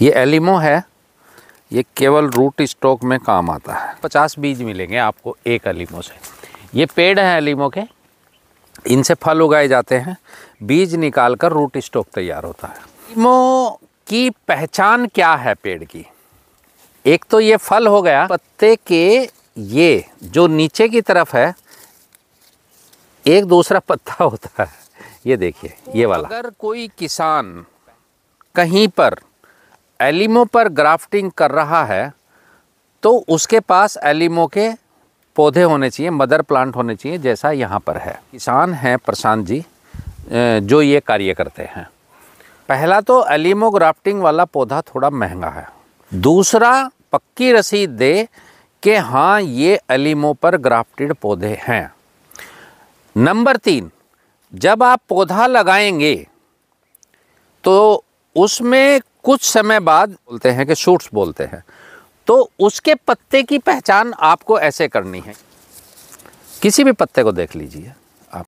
ये एलिमो है ये केवल रूट स्टॉक में काम आता है पचास बीज मिलेंगे आपको एक एलिमो से ये पेड़ हैं एलिमो के इनसे फल उगाए जाते हैं बीज निकाल कर रूट स्टॉक तैयार होता है एलिमो की पहचान क्या है पेड़ की एक तो ये फल हो गया पत्ते के ये जो नीचे की तरफ है एक दूसरा पत्ता होता है ये देखिए ये वाला अगर कोई किसान कहीं पर एलिमो पर ग्राफ्टिंग कर रहा है तो उसके पास एलिमो के पौधे होने चाहिए मदर प्लांट होने चाहिए जैसा यहाँ पर है किसान हैं प्रशांत जी जो ये कार्य करते हैं पहला तो एलिमो ग्राफ्टिंग वाला पौधा थोड़ा महंगा है दूसरा पक्की रसीद दे कि हाँ ये एलिमो पर ग्राफ्टेड पौधे हैं नंबर तीन जब आप पौधा लगाएंगे तो उसमें कुछ समय बाद बोलते हैं कि शूट्स बोलते हैं तो उसके पत्ते की पहचान आपको ऐसे करनी है किसी भी पत्ते को देख लीजिए